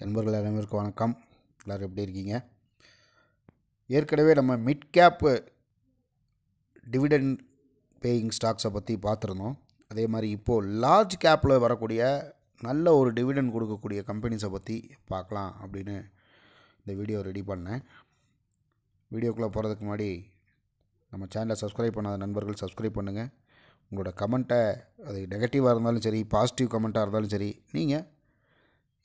நண்பர்கள் அனைவருக்கு வணக்கம் எல்லோரும் எப்படி இருக்கீங்க ஏற்கனவே நம்ம மிட் கேப்பு டிவிடெண்ட் பேயிங் ஸ்டாக்ஸை பற்றி பார்த்துருந்தோம் அதே மாதிரி இப்போது லார்ஜ் கேப்பில் வரக்கூடிய நல்ல ஒரு டிவிடெண்ட் கொடுக்கக்கூடிய கம்பெனிஸை பற்றி பார்க்கலாம் அப்படின்னு இந்த வீடியோ ரெடி பண்ணேன் வீடியோக்குள்ளே போகிறதுக்கு முன்னாடி நம்ம சேனலை சப்ஸ்கிரைப் பண்ணாத நண்பர்கள் சப்ஸ்கிரைப் பண்ணுங்கள் உங்களோட கமெண்ட்டை அது நெகட்டிவாக இருந்தாலும் சரி பாசிட்டிவ் கமெண்ட்டாக இருந்தாலும் சரி நீங்கள்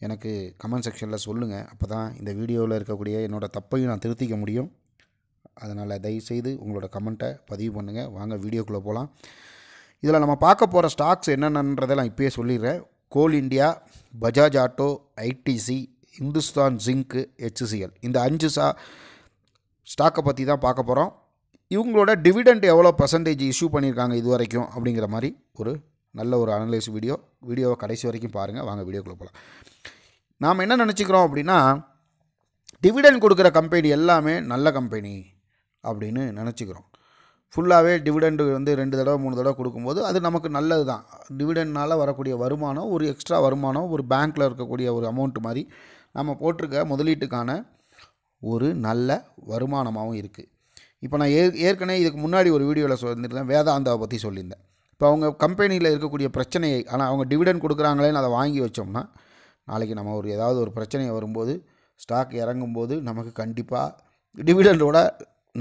எனக்கு கமெண்ட் செக்ஷனில் சொல்லுங்கள் அப்போ தான் இந்த வீடியோவில் இருக்கக்கூடிய என்னோடய தப்பையும் நான் திருத்திக்க முடியும் அதனால் தயவுசெய்து உங்களோட கமெண்ட்டை பதிவு பண்ணுங்கள் வாங்க வீடியோக்குள்ளே போகலாம் இதில் நம்ம பார்க்க போகிற ஸ்டாக்ஸ் என்னென்னன்றதை நான் இப்போயே சொல்லிடுறேன் Coal India Bajaj auto ITC Hindustan zinc HCL இந்த அஞ்சு சா ஸ்டாக்கை பற்றி தான் பார்க்க போகிறோம் இவங்களோட டிவிடெண்ட் எவ்வளோ பர்சன்டேஜ் இஷ்யூ பண்ணியிருக்காங்க இது வரைக்கும் அப்படிங்கிற மாதிரி ஒரு நல்ல ஒரு அனலைஸ் வீடியோ வீடியோவை கடைசி வரைக்கும் பாருங்கள் வாங்க வீடியோக்குள்ளே போகலாம் நாம் என்ன நினச்சிக்கிறோம் அப்படின்னா டிவிடன் கொடுக்குற கம்பெனி எல்லாமே நல்ல கம்பெனி அப்படின்னு நினச்சிக்கிறோம் ஃபுல்லாகவே டிவிடெண்டு வந்து ரெண்டு தடவை மூணு தடவை கொடுக்கும்போது அது நமக்கு நல்லது தான் டிவிடெண்ட்னால் வரக்கூடிய வருமானம் ஒரு எக்ஸ்ட்ரா வருமானம் ஒரு பேங்க்கில் இருக்கக்கூடிய ஒரு அமௌண்ட் மாதிரி நம்ம போட்டிருக்க முதலீட்டுக்கான ஒரு நல்ல வருமானமாகவும் இருக்குது இப்போ நான் ஏ ஏற்கனவே இதுக்கு முன்னாடி ஒரு வீடியோவில் சொல்லியிருந்தேன் வேதாந்தாவை பற்றி சொல்லியிருந்தேன் இப்போ அவங்க கம்பெனியில் இருக்கக்கூடிய பிரச்சனையை ஆனால் அவங்க டிவிடெண்ட் கொடுக்குறாங்களேன்னு அதை வாங்கி வச்சோம்னா நாளைக்கு நம்ம ஒரு ஏதாவது ஒரு பிரச்சனை வரும்போது ஸ்டாக் இறங்கும்போது நமக்கு கண்டிப்பாக டிவிடண்டோட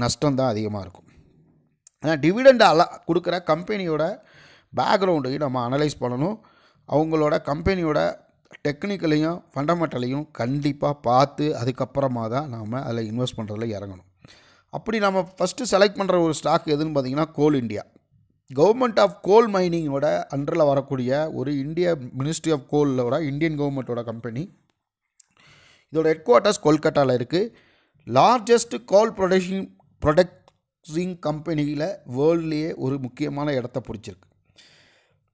நஷ்டம் தான் அதிகமாக இருக்கும் ஆனால் டிவிடெண்ட் அல கொடுக்குற கம்பெனியோட பேக்ரவுண்டையும் நம்ம அனலைஸ் பண்ணணும் அவங்களோட கம்பெனியோட டெக்னிக்கலையும் ஃபண்டமெண்டலையும் கண்டிப்பாக பார்த்து அதுக்கப்புறமா தான் நாம் அதில் இன்வெஸ்ட் பண்ணுறதுல இறங்கணும் அப்படி நம்ம ஃபஸ்ட்டு செலக்ட் பண்ணுற ஒரு ஸ்டாக் எதுன்னு பார்த்திங்கன்னா Coal India government of coal மைனிங்கோட அண்டரில் வரக்கூடிய ஒரு இந்திய மினிஸ்ட்ரி ஆஃப் கோலோட இந்தியன் கவர்மெண்ட்டோட கம்பெனி இதோட ஹெட் குவார்ட்டர்ஸ் கொல்கட்டாவில் இருக்குது லார்ஜஸ்ட் கோல் ப்ரொடக்ஷிங் ப்ரொடக்ஸிங் கம்பெனியில் வேர்ல்ட்லேயே ஒரு முக்கியமான இடத்த பிடிச்சிருக்கு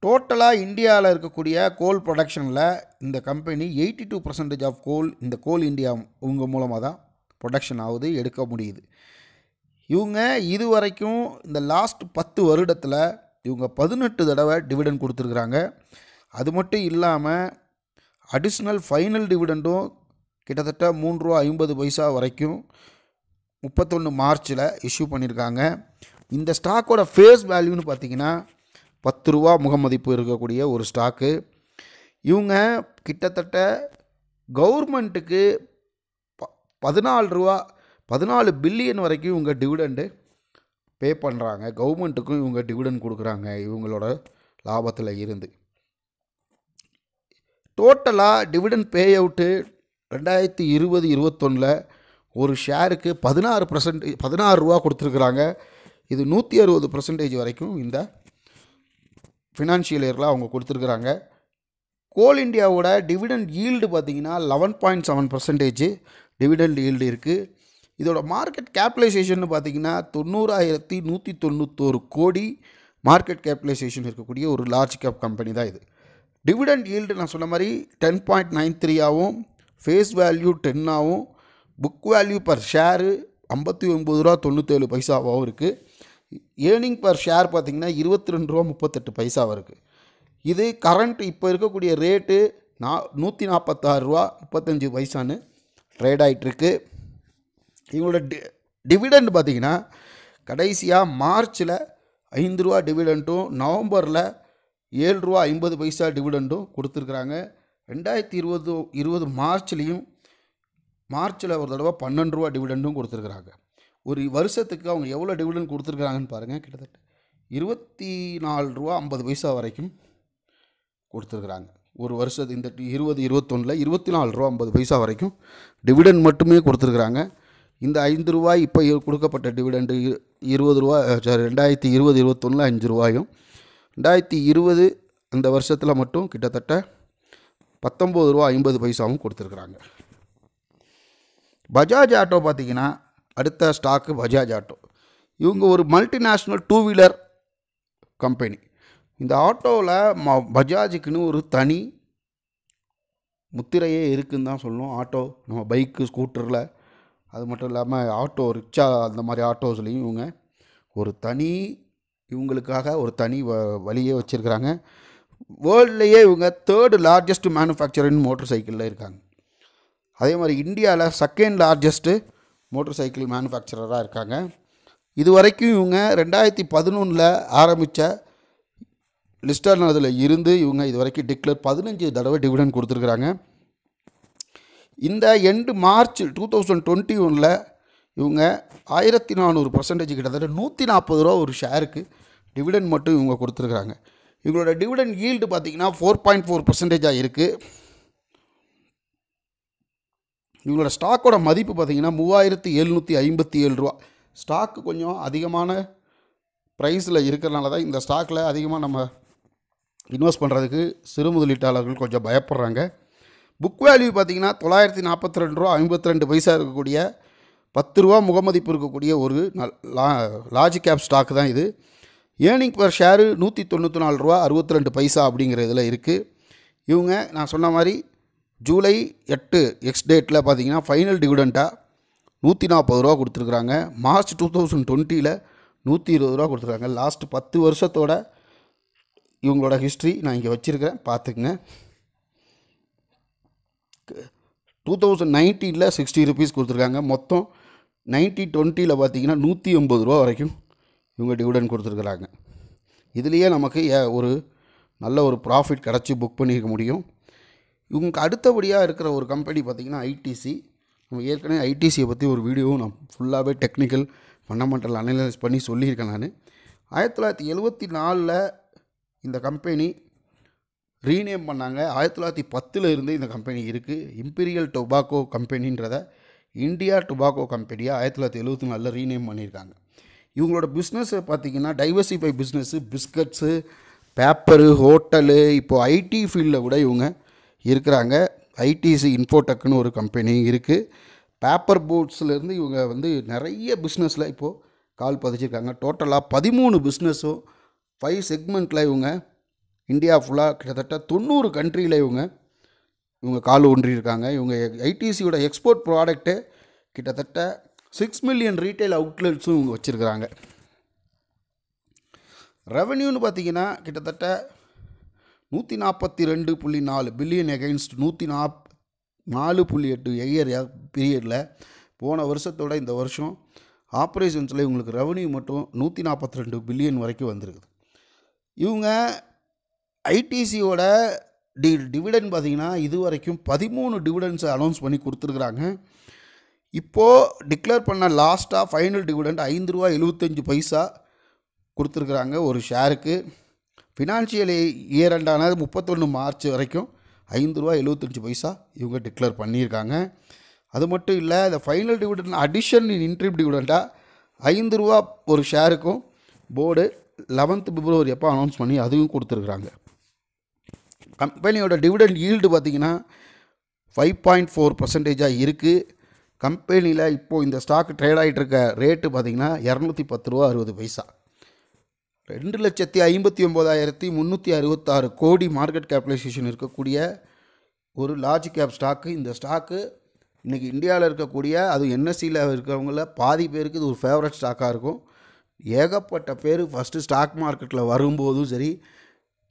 டோட்டலாக இந்தியாவில் இருக்கக்கூடிய கோல் ப்ரொடக்ஷனில் இந்த company eighty two percentage of coal இந்த கோல் இந்தியா உங்கள் மூலமாக தான் ப்ரொடக்ஷன் ஆகுது எடுக்க முடியுது இவங்க இது வரைக்கும் இந்த லாஸ்ட் பத்து வருடத்தில் இவங்க பதினெட்டு தடவை டிவிடெண்ட் கொடுத்துருக்குறாங்க அது மட்டும் இல்லாமல் அடிஷ்னல் ஃபைனல் டிவிடெண்டும் கிட்டத்தட்ட மூன்று ரூபா ஐம்பது பைசா வரைக்கும் முப்பத்தொன்று மார்ச்சில் இஷ்யூ பண்ணியிருக்காங்க இந்த ஸ்டாக்கோட ஃபேஸ் வேல்யூன்னு பார்த்திங்கன்னா பத்து ரூபா முகமதிப்பு இருக்கக்கூடிய ஒரு ஸ்டாக்கு இவங்க கிட்டத்தட்ட கவர்மெண்ட்டுக்கு ப பதினாலு ரூபா பதினாலு பில்லியன் வரைக்கும் இவங்க டிவிடெண்டு பே பண்ணுறாங்க கவர்மெண்ட்டுக்கும் இவங்க டிவிடெண்ட் கொடுக்குறாங்க இவங்களோட லாபத்தில் இருந்து டோட்டலாக டிவிடெண்ட் பே அவுட்டு ரெண்டாயிரத்தி இருபது இருபத்தொன்னில் ஒரு ஷேருக்கு பதினாறு பர்சன்ட் பதினாறு ரூபா கொடுத்துருக்குறாங்க இது நூற்றி அறுபது பர்சன்டேஜ் வரைக்கும் இந்த ஃபினான்ஷியல் இயரில் அவங்க கொடுத்துருக்குறாங்க கோல் இண்டியாவோட டிவிடெண்ட் ஈல்டு பார்த்திங்கன்னா eleven point seven percentage dividend yield இருக்குது இதோட மார்க்கெட் கேபிடலைசேஷன் பார்த்தீங்கன்னா தொண்ணூறாயிரத்தி நூற்றி தொண்ணூத்தோரு கோடி மார்க்கெட் கேபிடலைசேஷன் இருக்கக்கூடிய ஒரு லார்ஜ் கேப் கம்பெனி தான் இது டிவிடெண்ட் ஈல்டு நான் சொன்ன மாதிரி டென் பாயிண்ட் நைன் த்ரீயாகவும் ஃபேஸ் வேல்யூ டென்னாகவும் புக் வேல்யூ பர் ஷேரு ஐம்பத்தி ஒம்பது ரூபா தொண்ணூற்றேழு பைசாவாகவும் இருக்குது ஏர்னிங் பர் ஷேர் பார்த்திங்கன்னா இருபத்தி ரெண்டு ரூபா முப்பத்தெட்டு பைசாவாக இருக்குது இது கரண்ட் இப்போ இருக்கக்கூடிய ரேட்டு நா நூற்றி நாற்பத்தாறு ரூபா முப்பத்தஞ்சு பைசான்னு ட்ரேட் ஆகிட்டுருக்கு இவங்களோட டி டிவிடெண்ட் பார்த்திங்கன்னா கடைசியாக மார்ச்சில் ஐந்து ரூபா டிவிடெண்ட்டும் நவம்பரில் ஏழு ரூபா ஐம்பது பைசா டிவிடெண்டும் கொடுத்துருக்குறாங்க ரெண்டாயிரத்தி இருபது இருபது மார்ச்லேயும் மார்ச்சில் ஒரு தடவை பன்னெண்டு ரூபா டிவிடெண்டும் கொடுத்துருக்குறாங்க ஒரு வருஷத்துக்கு அவங்க எவ்வளோ டிவிடெண்ட் கொடுத்துருக்குறாங்கன்னு பாருங்கள் கிட்டத்தட்ட இருபத்தி நாலு ரூபா ஐம்பது பைசா வரைக்கும் கொடுத்துருக்குறாங்க ஒரு வருஷத்து இந்த இருபது இருபத்தொன்னில் இருபத்தி நாலு ரூபா ஐம்பது பைசா வரைக்கும் டிவிடெண்ட் மட்டுமே கொடுத்துருக்குறாங்க இந்த ஐந்து ரூபாய் இப்போ கொடுக்கப்பட்ட டிவிடெண்டு இருபது ரூபா சாரி ரெண்டாயிரத்தி இருபது இருபத்தொன்னில் அஞ்சு ரூபாயும் ரெண்டாயிரத்தி இருபது அந்த வருஷத்தில் மட்டும் கிட்டத்தட்ட பத்தொம்போது ரூபா ஐம்பது பைசாவும் கொடுத்துருக்குறாங்க பஜாஜ் ஆட்டோ பார்த்திங்கன்னா அடுத்த ஸ்டாக்கு பஜாஜ் ஆட்டோ இவங்க ஒரு மல்டிநேஷ்னல் டூ வீலர் கம்பெனி இந்த ஆட்டோவில் ம பஜாஜுக்குன்னு ஒரு தனி முத்திரையே இருக்குன்னு தான் சொல்லணும் ஆட்டோ நம்ம பைக்கு ஸ்கூட்டரில் அது மட்டும் இல்லாமல் ஆட்டோ ரிக்ஷா அந்த மாதிரி ஆட்டோஸ்லேயும் இவங்க ஒரு தனி இவங்களுக்காக ஒரு தனி வ வழியே வச்சுருக்கிறாங்க வேர்ல்ட்லேயே இவங்க தேர்டு லார்ஜஸ்ட் மேனுஃபேக்சரிங் மோட்டர் சைக்கிளில் இருக்காங்க அதே மாதிரி இந்தியாவில் செகண்ட் லார்ஜஸ்ட்டு மோட்டர் சைக்கிள் மேனுஃபேக்சரராக இருக்காங்க இது வரைக்கும் இவங்க ரெண்டாயிரத்தி பதினொன்றில் ஆரம்பித்த லிஸ்டர்னதில் இருந்து இவங்க இது வரைக்கும் டிக்ளேர் பதினஞ்சு தடவை டிவிடன் கொடுத்துருக்குறாங்க இந்த end March two thousand twenty ஒனில் இவங்க ஆயிரத்தி நானூறு பர்சன்டேஜ் கிட்டத்தட்ட நூற்றி நாற்பது ரூபா ஒரு ஷேருக்கு டிவிடெண்ட் மட்டும் இவங்க கொடுத்துருக்குறாங்க இவங்களோட டிவிடெண்ட் ஈல்டு பார்த்திங்கன்னா ஃபோர் பாயிண்ட் ஃபோர் பர்சன்டேஜாக இருக்குது இவங்களோட ஸ்டாக்கோட மதிப்பு பார்த்திங்கன்னா மூவாயிரத்தி எழுநூற்றி ஐம்பத்தி ஏழு ரூபா ஸ்டாக்கு கொஞ்சம் அதிகமான ப்ரைஸில் இருக்கிறனால தான் இந்த ஸ்டாக்கில் அதிகமாக நம்ம இன்வெஸ்ட் பண்ணுறதுக்கு சிறு முதலீட்டாளர்கள் கொஞ்சம் பயப்படுறாங்க புக் வேல்யூ பார்த்திங்கன்னா தொள்ளாயிரத்தி நாற்பத்தி ரெண்டு ரூபா ஐம்பத்தி ரெண்டு பைசா இருக்கக்கூடிய பத்து ரூபா முகமதிப்பு இருக்கக்கூடிய ஒரு லா லார்ஜ் கேப் ஸ்டாக் தான் இது ஏர்னிங் பர் ஷேரு நூற்றி தொண்ணூற்றி நாலு ரூபா அறுபத்தி ரெண்டு பைசா அப்படிங்கிற இதில் இருக்குது இவங்க நான் சொன்ன மாதிரி ஜூலை எட்டு எக்ஸ் டேட்டில் பார்த்தீங்கன்னா ஃபைனல் டிவிடெண்ட்டாக நூற்றி நாற்பது ரூபா கொடுத்துருக்குறாங்க மார்ச் டூ தௌசண்ட் டுவெண்ட்டியில் நூற்றி இருபது ரூபா கொடுத்துருக்காங்க லாஸ்ட் பத்து வருஷத்தோட இவங்களோட ஹிஸ்ட்ரி நான் இங்கே வச்சுருக்கிறேன் பார்த்துக்குங்க டூ தௌசண்ட் நைன்டீனில் சிக்ஸ்டி ருபீஸ் கொடுத்துருக்காங்க மொத்தம் நைன்டி டுவெண்ட்டியில் பார்த்தீங்கன்னா நூற்றி எண்பது ரூபா வரைக்கும் இவங்க டிவிடன் கொடுத்துருக்குறாங்க இதுலேயே நமக்கு ஏ ஒரு நல்ல ஒரு ப்ராஃபிட் கிடச்சி புக் பண்ணியிருக்க முடியும் இவங்க அடுத்தபடியாக இருக்கிற ஒரு கம்பெனி பார்த்திங்கன்னா ஐடிசி நம்ம ஏற்கனவே ஐடிசியை பற்றி ஒரு வீடியோவும் நான் ஃபுல்லாகவே டெக்னிக்கல் ஃபண்டமெண்டல் அனலைஸ் பண்ணி சொல்லியிருக்கேன் நான் ஆயிரத்தி தொள்ளாயிரத்தி எழுபத்தி நாலில் இந்த கம்பெனி ரீநேம் பண்ணாங்க ஆயிரத்தி தொள்ளாயிரத்தி பத்தில் இருந்து இந்த கம்பெனி இருக்குது இம்பீரியல் டொபாக்கோ கம்பெனின்றத இந்தியா டொபாக்கோ கம்பெனியாக ஆயிரத்தி தொள்ளாயிரத்தி எழுபத்தி நாலில் ரீநேம் பண்ணியிருக்காங்க இவங்களோட பிஸ்னஸ் பார்த்திங்கன்னா diversify business biscuits paper hotel இப்போது ஐடி ஃபீல்டில் கூட இவங்க இருக்கிறாங்க ஐடிசி இன்ஃபோடெக்னு ஒரு கம்பெனி இருக்குது பேப்பர் போட்ஸ்லேருந்து இவங்க வந்து நிறைய பிஸ்னஸில் இப்போது கால் பதிச்சிருக்காங்க டோட்டலாக பதிமூணு பிஸ்னஸும் ஃபைவ் செக்மெண்ட்டில் இவங்க இந்தியா ஃபுல்லாக கிட்டத்தட்ட தொண்ணூறு கண்ட்ரியில் இவங்க இவங்க கால் ஊன்றியிருக்காங்க இவங்க ஐடிசியோட எக்ஸ்போர்ட் ப்ராடக்ட்டு கிட்டத்தட்ட சிக்ஸ் மில்லியன் ரீட்டைல் அவுட்லெட்ஸும் இவங்க வச்சுருக்கிறாங்க ரெவன்யூன்னு பார்த்தீங்கன்னா கிட்டத்தட்ட நூற்றி நாற்பத்தி ரெண்டு புள்ளி நாலு பில்லியன் எகெயின்ஸ்ட் நூற்றி நாப் நாலு புள்ளி எட்டு எயர் பீரியடில் போன வருஷத்தோட இந்த வருஷம் ஆப்ரேஷன்ஸில் இவங்களுக்கு ரெவன்யூ மட்டும் நூற்றி நாற்பத்தி ரெண்டு பில்லியன் வரைக்கும் வந்திருக்குது இவங்க ஐடிசியோட டி டிவிடன் பார்த்திங்கன்னா இது வரைக்கும் பதிமூணு டிவிடன்ஸை அனௌன்ஸ் பண்ணி கொடுத்துருக்குறாங்க இப்போது டிக்ளேர் பண்ண லாஸ்ட்டாக ஃபைனல் டிவிடெண்ட் ஐந்து ரூபா எழுபத்தஞ்சு பைசா கொடுத்துருக்குறாங்க ஒரு ஷேருக்கு ஃபினான்ஷியல் இயர் முப்பத்தொன்று மார்ச் வரைக்கும் ஐந்து ரூபா எழுபத்தஞ்சி பைசா இவங்க டிக்ளேர் பண்ணியிருக்காங்க அது மட்டும் இல்லை இந்த final dividend addition in interim டிவிடெண்ட்டாக ஐந்து ரூபா ஒரு ஷேருக்கும் போர்டு லெவன்த்து பிப்ரவரி எப்போ அனௌன்ஸ் பண்ணி அதுவும் கொடுத்துருக்குறாங்க கம்பெனியோட டிவிடெண்ட் ஈல்டு பார்த்திங்கன்னா ஃபைவ் பாயிண்ட் ஃபோர் பர்சன்டேஜாக இருக்குது கம்பெனியில் இப்போது இந்த ஸ்டாக் ட்ரேட் ஆகிட்டு இருக்க ரேட்டு பார்த்திங்கன்னா இரநூத்தி பத்து ரூபா அறுபது பைசா ரெண்டு லட்சத்தி ஐம்பத்தி ஒம்போதாயிரத்தி முந்நூற்றி அறுபத்தாறு கோடி மார்க்கெட் கேபிடலைசேஷன் இருக்கக்கூடிய ஒரு லார்ஜ் கேப் ஸ்டாக்கு இந்த ஸ்டாக்கு இன்றைக்கி இந்தியாவில் இருக்கக்கூடிய அது என்எஸ்சியில் e இருக்கிறவங்கள பாதி பேருக்கு இது ஒரு ஃபேவரட் ஸ்டாக்காக இருக்கும் ஏகப்பட்ட பேர் ஃபஸ்ட்டு ஸ்டாக் மார்க்கெட்டில் வரும்போதும் சரி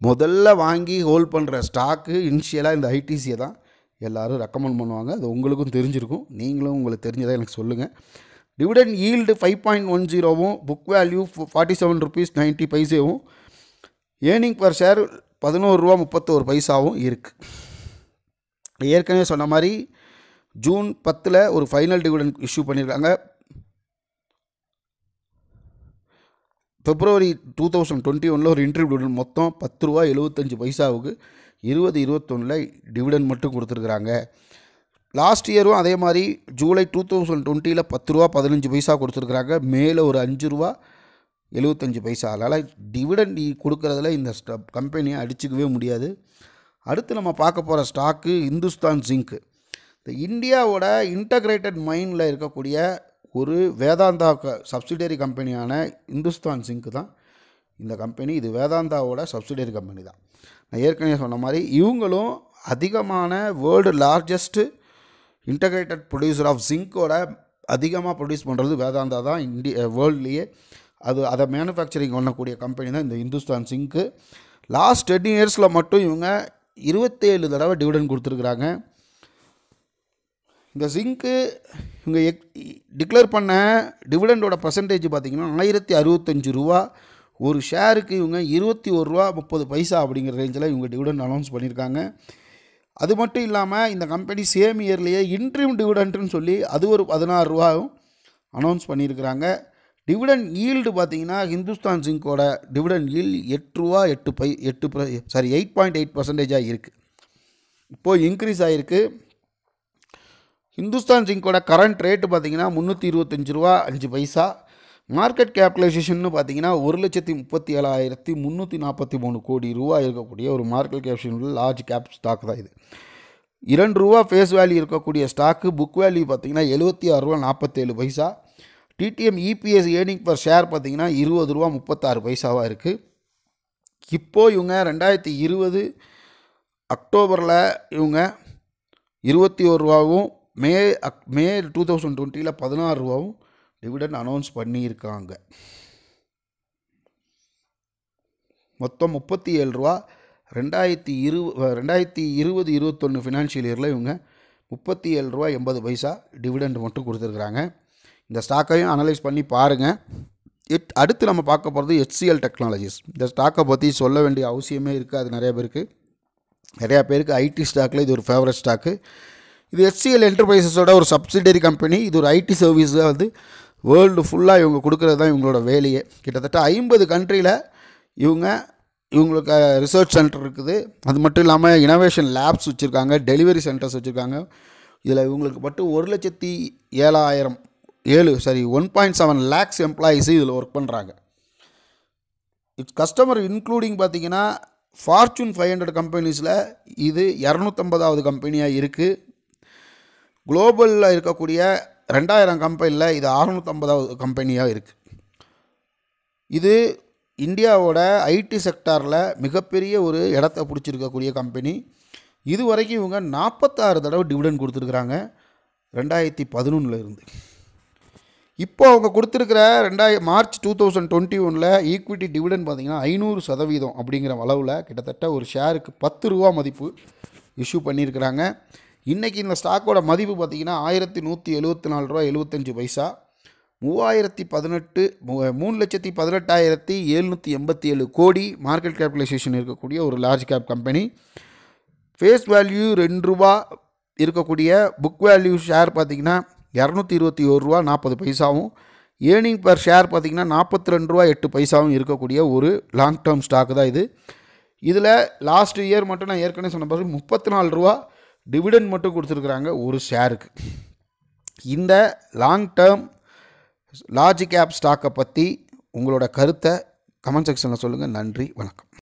முதல்ல வாங்கி ஹோல்ட் பண்ணுற ஸ்டாக்கு இனிஷியலாக இந்த ஐடிசியை தான் எல்லோரும் ரெக்கமெண்ட் பண்ணுவாங்க அது உங்களுக்கும் தெரிஞ்சிருக்கும் நீங்களும் உங்களுக்கு தெரிஞ்சதை எனக்கு சொல்லுங்கள் dividend yield five point one ஜீரோவும் book value forty seven rupees ninety பைசேவும் ஏர்னிங் பர் ஷேர் பதினோரு ரூபா முப்பத்தோரு பைசாவும் இருக்குது ஏற்கனவே சொன்ன மாதிரி ஜூன் பத்தில் ஒரு ஃபைனல் டிவிடன் இஷ்யூ பண்ணியிருக்காங்க பிப்ரவரி டூ தௌசண்ட் டுவெண்ட்டி ஒனில் ஒரு இன்ட்ரிபியூட் மொத்தம் பத்து ரூபா எழுபத்தஞ்சு பைசாவுக்கு இருபது இருபத்தொன்னில் டிவிடன் மட்டும் கொடுத்துருக்குறாங்க லாஸ்ட் இயரும் அதே மாதிரி ஜூலை டூ தௌசண்ட் டுவெண்ட்டியில் பத்து ரூபா பதினஞ்சு பைசா கொடுத்துருக்குறாங்க மேலே ஒரு அஞ்சு ரூபா எழுபத்தஞ்சு பைசா அதனால் டிவிடன் கொடுக்குறதுல இந்த கம்பெனியை அடிச்சுக்கவே முடியாது அடுத்து நம்ம பார்க்க போகிற ஸ்டாக்கு இந்துஸ்தான் ஜிங்க்கு இந்தியாவோட இன்டகிரேட்டட் மைனில் இருக்கக்கூடிய ஒரு வேதாந்தா க சப்சிடரி கம்பெனியான இந்துஸ்தான் சிங்க் தான் இந்த கம்பெனி இது வேதாந்தாவோட சப்சிடரி கம்பெனி தான் நான் ஏற்கனவே சொன்ன மாதிரி இவங்களும் அதிகமான world largest integrated producer of ஜிங்கோட அதிகமாக ப்ரொடியூஸ் பண்ணுறது வேதாந்தா தான் இண்டிய வேர்ல்ட்லேயே அது அதை மேனுஃபேக்சரிங் பண்ணக்கூடிய கம்பெனி தான் இந்த இந்துஸ்தான் சிங்க்கு லாஸ்ட் டென் இயர்ஸில் மட்டும் இவங்க இருபத்தேழு தடவை டிவிடன் கொடுத்துருக்குறாங்க இந்த ஜிங்க்கு இவங்க எக் டிக்ளேர் பண்ண டிவிடெண்டோட பர்சன்டேஜ் பார்த்திங்கன்னா ஆயிரத்தி அறுபத்தஞ்சு ரூபா ஒரு ஷேருக்கு இவங்க இருபத்தி ஒரு ரூபா முப்பது பைசா அப்படிங்கிற ரேஞ்சில் இவங்க டிவிடெண்ட் அனௌன்ஸ் பண்ணியிருக்காங்க அது மட்டும் இல்லாமல் இந்த கம்பெனி சேம் இயர்லேயே இன்ட்ரீம் டிவிடெண்ட்னு சொல்லி அது ஒரு பதினாறு ரூபாவும் அனௌன்ஸ் பண்ணியிருக்கிறாங்க டிவிடெண்ட் ஈல்டு பார்த்திங்கன்னா ஹிந்துஸ்தான் ஜிங்கோட டிவிடன் ஈல் எட்டு ரூபா எட்டு பை எட்டு சாரி எயிட் பாயிண்ட் எயிட் பர்சன்டேஜாக இருக்குது இப்போது இன்க்ரீஸ் ஆகிருக்கு இந்துஸ்தான் ஜிங்கோட கரண்ட் ரேட்டு பார்த்திங்கன்னா முந்நூற்றி இருபத்தஞ்சி ரூபா அஞ்சு பைசா மார்க்கெட் கேபிடலைசேஷன்னு பார்த்தீங்கன்னா ஒரு லட்சத்தி முப்பத்தி ஏழாயிரத்தி முந்நூற்றி நாற்பத்தி மூணு கோடி ரூபா இருக்கக்கூடிய ஒரு market capitalisation large cap stock தான் இது இரண்டு ரூபா ஃபேஸ் வேல்யூ இருக்கக்கூடிய ஸ்டாக்கு புக் வேல்யூ பார்த்திங்கன்னா எழுபத்தி ஆறு ரூபா நாற்பத்தேழு பைசா TTM EPS earning per share பார்த்திங்கன்னா இருபது ரூபா முப்பத்தாறு பைசாவாக இருக்குது இப்போது இவங்க ரெண்டாயிரத்தி இருபது அக்டோபரில் இவங்க இருபத்தி ஒரு ரூபாவும் மே அக் மே டூ தௌசண்ட் டுவெண்ட்டியில் பதினாறு ரூபாவும் டிவிடெண்ட் அனௌன்ஸ் பண்ணியிருக்காங்க மொத்தம் முப்பத்தி ஏழு ரூபா ரெண்டாயிரத்தி இரு ரெண்டாயிரத்தி இருபது இருபத்தொன்று ஃபினான்ஷியல் இயரில் இவங்க முப்பத்தி ஏழு ரூபா எண்பது பைசா டிவிடெண்ட் மட்டும் கொடுத்துருக்குறாங்க இந்த ஸ்டாக்கையும் அனலைஸ் பண்ணி பாருங்கள் இட் அடுத்து நம்ம பார்க்க போகிறது ஹெச்சிஎல் டெக்னாலஜிஸ் இந்த ஸ்டாக்கை பற்றி சொல்ல வேண்டிய அவசியமே இருக்குது அது நிறைய பேருக்கு நிறையா பேருக்கு ஐடி ஸ்டாக்கில் இது ஒரு ஃபேவரட் ஸ்டாக்கு இது ஹெச்சிஎல் என்டர்பிரைசஸோட ஒரு சப்சிடரி கம்பெனி இது ஒரு ஐடி சர்வீஸாக வந்து வேர்ல்டு ஃபுல்லாக இவங்க கொடுக்குறது தான் இவங்களோட வேலையே கிட்டத்தட்ட ஐம்பது கண்ட்ரியில் இவங்க இவங்களுக்கு ரிசர்ச் சென்டர் இருக்குது அது மட்டும் இல்லாமல் இனோவேஷன் லேப்ஸ் வச்சுருக்காங்க டெலிவரி சென்டர்ஸ் வச்சுருக்காங்க இதில் இவங்களுக்கு மட்டும் ஒரு லட்சத்தி ஏழாயிரம் ஏழு sorry one point seven lakhs employees இதில் ஒர்க் பண்ணுறாங்க இட்ஸ் கஸ்டமர் இன்க்ளூடிங் பார்த்திங்கன்னா ஃபார்ச்சூன் ஃபைவ் ஹண்ட்ரட் கம்பெனிஸில் இது இரநூத்தம்பதாவது கம்பெனியாக இருக்குது குளோபலில் இருக்கக்கூடிய ரெண்டாயிரம் கம்பெனியில் இது அறுநூற்றம்பதாவது கம்பெனியாக இருக்குது இது இந்தியாவோட ஐடி செக்டாரில் மிகப்பெரிய ஒரு இடத்த பிடிச்சிருக்கக்கூடிய கம்பெனி இது வரைக்கும் இவங்க நாற்பத்தாறு தடவை டிவிடன் கொடுத்துருக்குறாங்க ரெண்டாயிரத்தி பதினொன்றில் இருந்து இப்போது அவங்க கொடுத்துருக்கிற ரெண்டாய் மார்ச் டூ தௌசண்ட் டுவெண்ட்டி ஒனில் ஈக்விட்டி டிவிடன் பார்த்திங்கன்னா ஐநூறு சதவீதம் அப்படிங்கிற அளவில் கிட்டத்தட்ட ஒரு ஷேருக்கு பத்து ரூபா மதிப்பு இஷ்யூ பண்ணியிருக்கிறாங்க இன்றைக்கி இந்த ஸ்டாக்கோட மதிப்பு பார்த்திங்கன்னா ஆயிரத்தி நூற்றி எழுபத்தி நாலு ரூபா எழுபத்தஞ்சு பைசா மூவாயிரத்தி பதினெட்டு மூணு லட்சத்தி பதினெட்டாயிரத்தி எழுநூற்றி எண்பத்தி ஏழு கோடி மார்க்கெட் கேபிடலைசேஷன் இருக்கக்கூடிய ஒரு large cap company face value ரெண்டு ரூபா இருக்கக்கூடிய புக் வேல்யூ ஷேர் பார்த்திங்கன்னா இரநூத்தி இருபத்தி ஒரு ரூபா நாற்பது பைசாவும் ஏர்னிங் பர் ஷேர் பார்த்திங்கன்னா நாற்பத்தி ரெண்டு ரூபா எட்டு பைசாவும் இருக்கக்கூடிய ஒரு லாங் டேர்ம் ஸ்டாக் தான் இது இதில் லாஸ்ட் இயர் மட்டும் நான் ஏற்கனவே சொன்ன பிறகு முப்பத்தி நாலு ரூபா டிவிடெண்ட் மட்டும் கொடுத்துருக்குறாங்க ஒரு ஷேருக்கு இந்த லாங் டேர்ம் லாஜிக் ஆப் ஸ்டாக்கை பற்றி உங்களோட கருத்தை கமெண்ட் செக்ஷனில் சொல்லுங்கள் நன்றி வணக்கம்